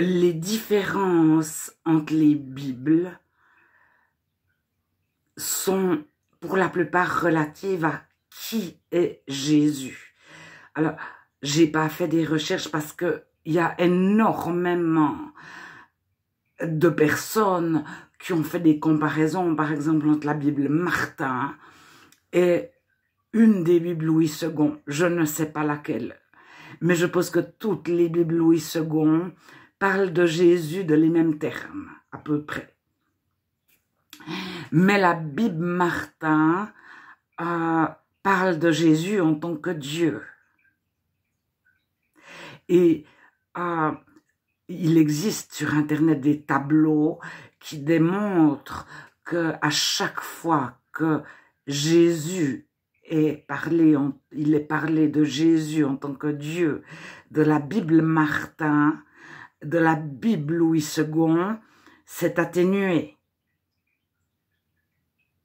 les différences entre les Bibles sont pour la plupart relatives à qui est Jésus. Alors, j'ai pas fait des recherches parce que il y a énormément de personnes qui ont fait des comparaisons, par exemple, entre la Bible Martin et une des Bibles Louis II. Je ne sais pas laquelle. Mais je pense que toutes les Bibles Louis II parle de Jésus de les mêmes termes, à peu près. Mais la Bible Martin euh, parle de Jésus en tant que Dieu. Et euh, il existe sur Internet des tableaux qui démontrent que à chaque fois que Jésus est parlé, il est parlé de Jésus en tant que Dieu, de la Bible Martin, de la Bible Louis II s'est atténué.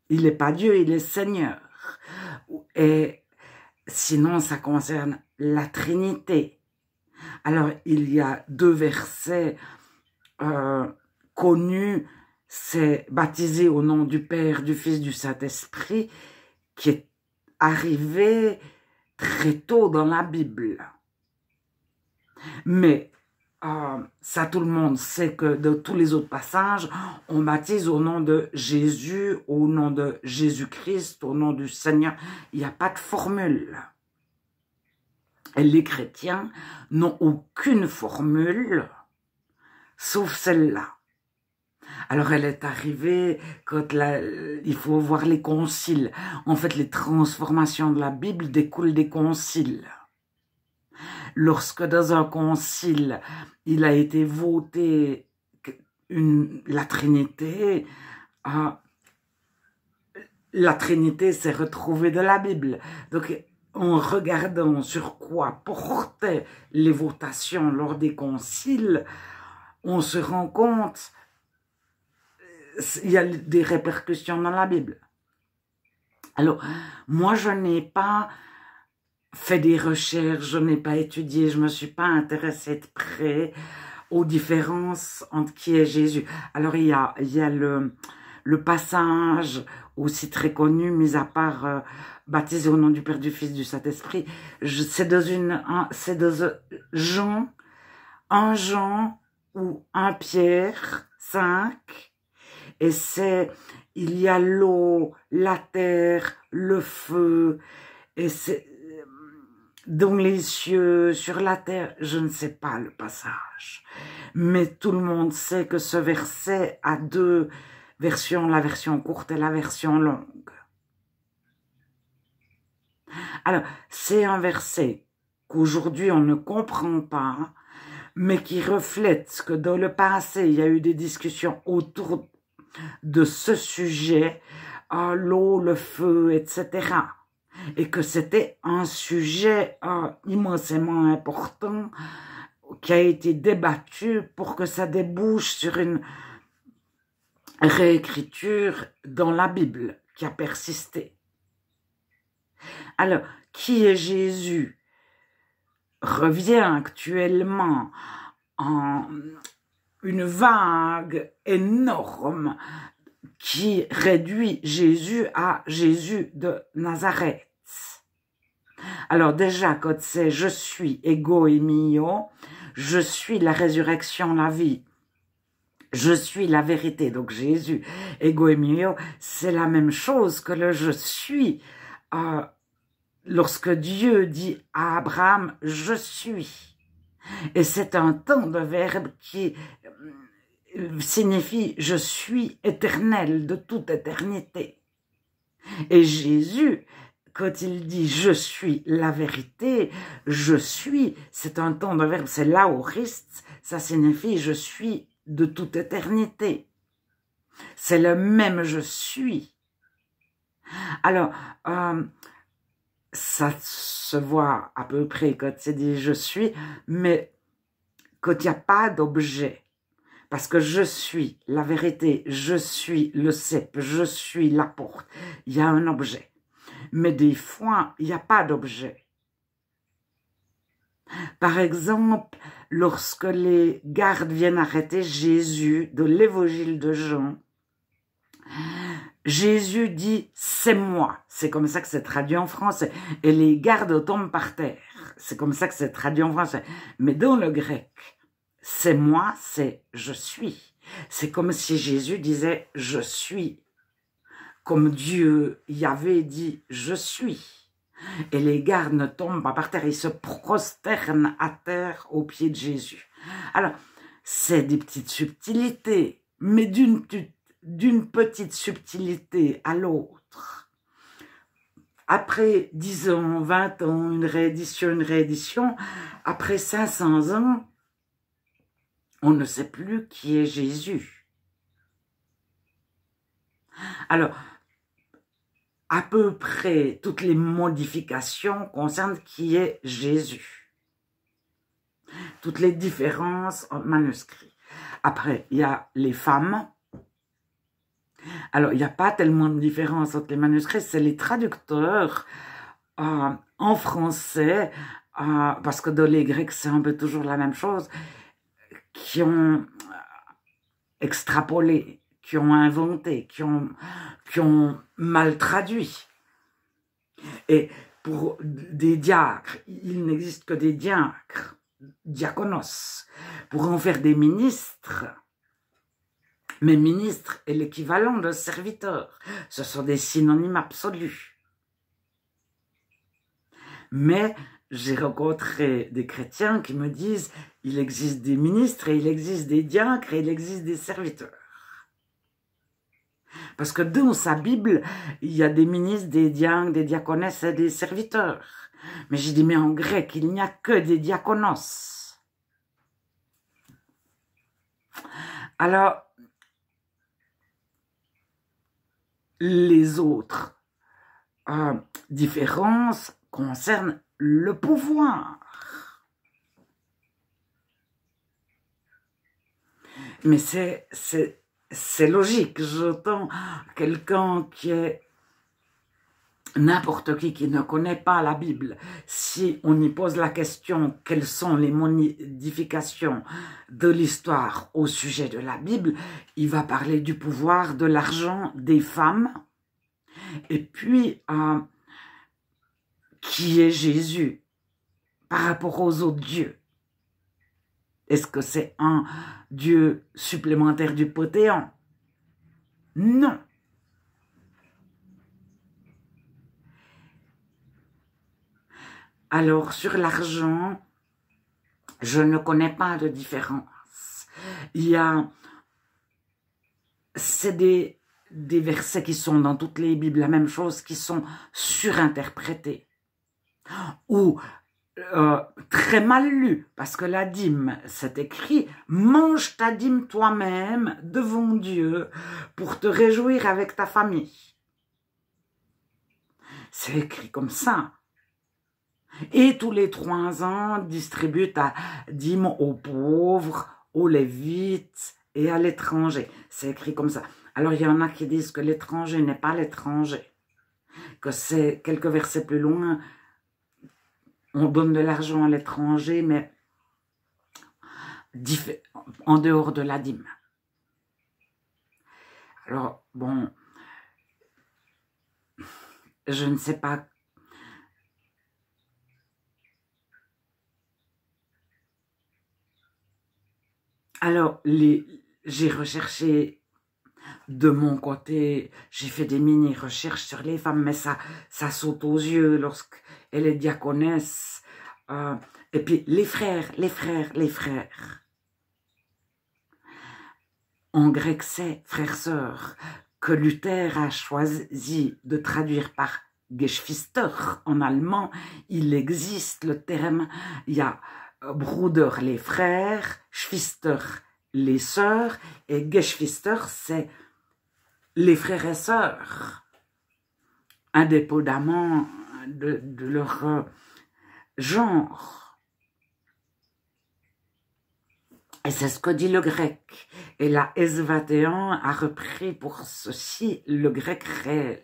Il n'est pas Dieu, il est Seigneur. Et sinon, ça concerne la Trinité. Alors, il y a deux versets euh, connus, c'est « baptisé au nom du Père, du Fils, du Saint-Esprit », qui est arrivé très tôt dans la Bible. Mais euh, ça tout le monde sait que de tous les autres passages, on baptise au nom de Jésus, au nom de Jésus-Christ, au nom du Seigneur. Il n'y a pas de formule. Et les chrétiens n'ont aucune formule, sauf celle-là. Alors elle est arrivée quand il faut voir les conciles. En fait, les transformations de la Bible découlent des conciles lorsque dans un concile, il a été voté la Trinité, ah, la Trinité s'est retrouvée dans la Bible. Donc, en regardant sur quoi portaient les votations lors des conciles, on se rend compte il y a des répercussions dans la Bible. Alors, moi, je n'ai pas fait des recherches, je n'ai pas étudié, je ne me suis pas intéressée de près aux différences entre qui est Jésus. Alors il y a, il y a le, le passage aussi très connu, mis à part euh, baptisé au nom du Père, du Fils, du Saint-Esprit. C'est dans une, c'est dans euh, Jean, un Jean ou un Pierre cinq, et c'est il y a l'eau, la terre, le feu, et c'est dans les cieux, sur la terre, je ne sais pas le passage. Mais tout le monde sait que ce verset a deux versions, la version courte et la version longue. Alors, c'est un verset qu'aujourd'hui on ne comprend pas, mais qui reflète que dans le passé, il y a eu des discussions autour de ce sujet, ah, l'eau, le feu, etc et que c'était un sujet euh, immensément important qui a été débattu pour que ça débouche sur une réécriture dans la Bible qui a persisté. Alors, qui est Jésus revient actuellement en une vague énorme qui réduit Jésus à Jésus de Nazareth. Alors déjà, quand c'est « je suis ego et mio »,« je suis la résurrection, la vie »,« je suis la vérité », donc Jésus, ego et mio, c'est la même chose que le « je suis euh, Lorsque Dieu dit à Abraham « je suis », et c'est un temps de verbe qui euh, signifie « je suis éternel de toute éternité ». Et Jésus, quand il dit je suis la vérité, je suis, c'est un temps de verbe, c'est laoriste, ça signifie je suis de toute éternité. C'est le même je suis. Alors, euh, ça se voit à peu près quand c'est dit je suis, mais quand il n'y a pas d'objet, parce que je suis la vérité, je suis le cep, je suis la porte, il y a un objet. Mais des fois, il n'y a pas d'objet. Par exemple, lorsque les gardes viennent arrêter Jésus de l'évangile de Jean, Jésus dit « c'est moi ». C'est comme ça que c'est traduit en français. Et les gardes tombent par terre. C'est comme ça que c'est traduit en français. Mais dans le grec, « c'est moi », c'est « je suis ». C'est comme si Jésus disait « je suis » comme Dieu y avait dit « Je suis ». Et les gardes tombent par terre, ils se prosternent à terre aux pieds de Jésus. Alors, c'est des petites subtilités, mais d'une petite subtilité à l'autre. Après dix ans, 20 ans, une réédition, une réédition, après 500 ans, on ne sait plus qui est Jésus. Alors, à peu près toutes les modifications concernent qui est Jésus. Toutes les différences en manuscrit. Après, il y a les femmes. Alors, il n'y a pas tellement de différence entre les manuscrits, c'est les traducteurs euh, en français, euh, parce que dans les Grecs, c'est un peu toujours la même chose, qui ont euh, extrapolé qui ont inventé, qui ont, qui ont mal traduit. Et pour des diacres, il n'existe que des diacres, diaconos, pour en faire des ministres. Mais ministre est l'équivalent de serviteur. Ce sont des synonymes absolus. Mais j'ai rencontré des chrétiens qui me disent il existe des ministres et il existe des diacres et il existe des serviteurs. Parce que dans sa Bible, il y a des ministres, des diangues, des diaconesses et des serviteurs. Mais j'ai dit, mais en grec, il n'y a que des diaconos. Alors, les autres euh, différences concernent le pouvoir. Mais c'est c'est logique. J'entends quelqu'un qui est n'importe qui qui ne connaît pas la Bible, si on y pose la question quelles sont les modifications de l'histoire au sujet de la Bible, il va parler du pouvoir, de l'argent, des femmes, et puis euh, qui est Jésus par rapport aux autres dieux. Est-ce que c'est un dieu supplémentaire du Potéon Non. Alors, sur l'argent, je ne connais pas de différence. Il y a... C'est des, des versets qui sont dans toutes les Bibles, la même chose, qui sont surinterprétés. Ou euh, très mal lu, parce que la dîme, c'est écrit, mange ta dîme toi-même devant Dieu pour te réjouir avec ta famille. C'est écrit comme ça. Et tous les trois ans, distribue ta dîme aux pauvres, aux lévites et à l'étranger. C'est écrit comme ça. Alors, il y en a qui disent que l'étranger n'est pas l'étranger, que c'est quelques versets plus loin, on donne de l'argent à l'étranger, mais en dehors de la dîme. Alors, bon, je ne sais pas. Alors, j'ai recherché de mon côté, j'ai fait des mini-recherches sur les femmes, mais ça, ça saute aux yeux lorsqu'elles est diaconesse. Euh, et puis, les frères, les frères, les frères. En grec, c'est frère-sœur, que Luther a choisi de traduire par Geschwister en allemand. Il existe le terme, il y a euh, Bruder, les frères, Schwister, les sœurs, et Geschwister, c'est les frères et sœurs, indépendamment de, leur euh, genre. Et c'est ce que dit le grec. Et la s a repris pour ceci le grec réel.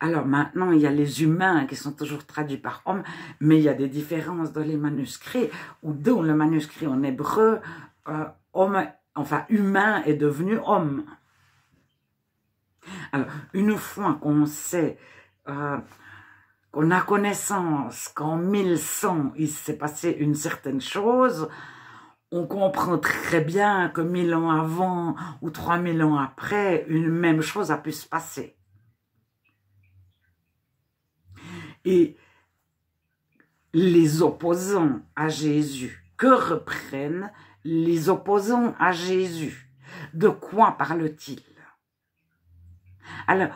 Alors maintenant, il y a les humains qui sont toujours traduits par homme, mais il y a des différences dans les manuscrits, ou dans le manuscrit en hébreu, euh, enfin humain est devenu homme. Alors, une fois qu'on sait, euh, qu'on a connaissance qu'en 1100, il s'est passé une certaine chose, on comprend très bien que 1000 ans avant ou 3000 ans après, une même chose a pu se passer. Et les opposants à Jésus, que reprennent les opposants à Jésus. De quoi parle-t-il Alors,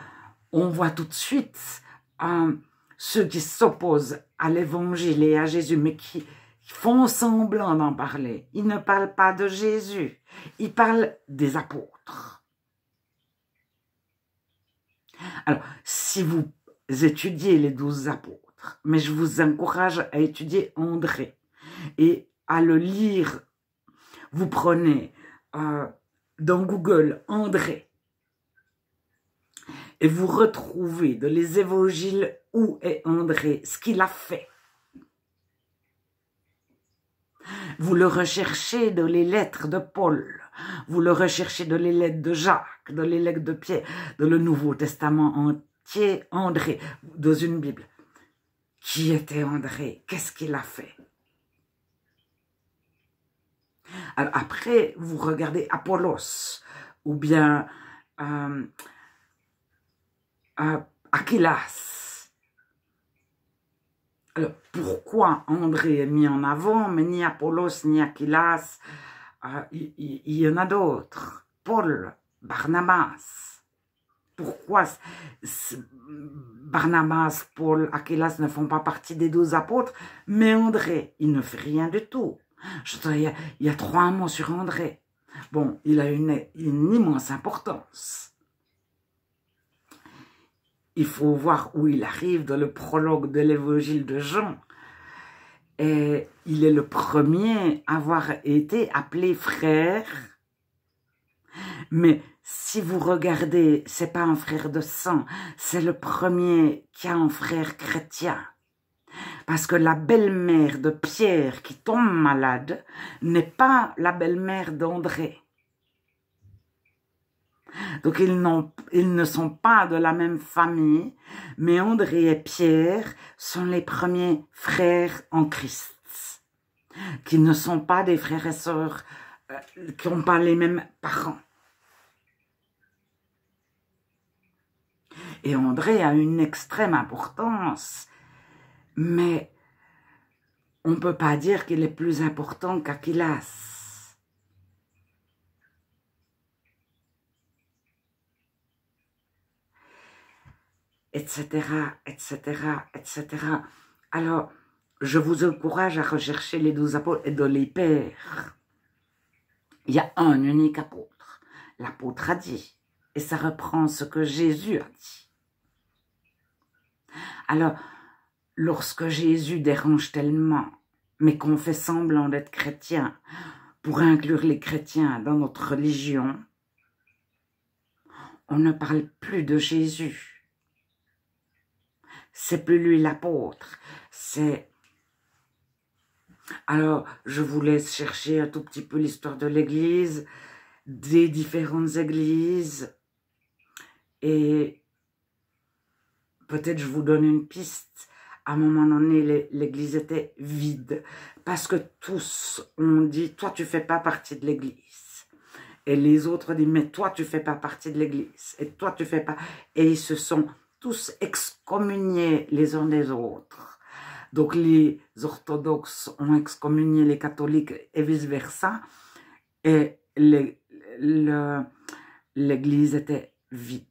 on voit tout de suite hein, ceux qui s'opposent à l'évangile et à Jésus, mais qui font semblant d'en parler. Ils ne parlent pas de Jésus, ils parlent des apôtres. Alors, si vous étudiez les douze apôtres, mais je vous encourage à étudier André et à le lire vous prenez euh, dans Google André et vous retrouvez dans les évangiles où est André, ce qu'il a fait. Vous le recherchez dans les lettres de Paul, vous le recherchez dans les lettres de Jacques, dans les lettres de Pierre, dans le Nouveau Testament entier, André, dans une Bible. Qui était André Qu'est-ce qu'il a fait après, vous regardez Apollos ou bien euh, euh Alors pourquoi André est mis en avant, mais ni Apollos ni Aquilas euh, il y, en a d'autres. Paul, Barnabas. Pourquoi Barnabas, Paul, Aquilas ne font pas partie des deux apôtres, mais André, il ne fait rien du tout il y, a trois mots sur André. Bon, il a une, immense importance. Il faut voir où il arrive dans le prologue de l'évangile de Jean. Et il est le premier à avoir été appelé frère. Mais si vous regardez, c'est pas un frère de sang, c'est le premier qui a un frère chrétien. Parce que la belle-mère de Pierre qui tombe malade n'est pas la belle-mère d'André. Donc ils, ne sont pas de la même famille, mais André et Pierre sont les premiers frères en Christ, qui ne sont pas des frères et sœurs, euh, qui n'ont pas les mêmes parents. Et André a une extrême importance mais on ne peut pas dire qu'il est plus important qu'Achillas. Etc., etc., etc. Alors, je vous encourage à rechercher les douze apôtres et de les pères. Il y a un unique apôtre. L'apôtre a dit, et ça reprend ce que Jésus a dit. Alors, Lorsque Jésus dérange tellement, mais qu'on fait semblant d'être chrétien pour inclure les chrétiens dans notre religion, on ne parle plus de Jésus. C'est plus lui l'apôtre, c'est... Alors, je vous laisse chercher un tout petit peu l'histoire de l'Église, des différentes églises, et peut-être je vous donne une piste à un moment donné, l'église était vide. Parce que tous ont dit, toi, tu fais pas partie de l'église. Et les autres disent, mais toi, tu fais pas partie de l'église. Et toi, tu fais pas. Et ils se sont tous excommuniés les uns des autres. Donc, les orthodoxes ont excommunié les catholiques et vice-versa. Et l'église était vide.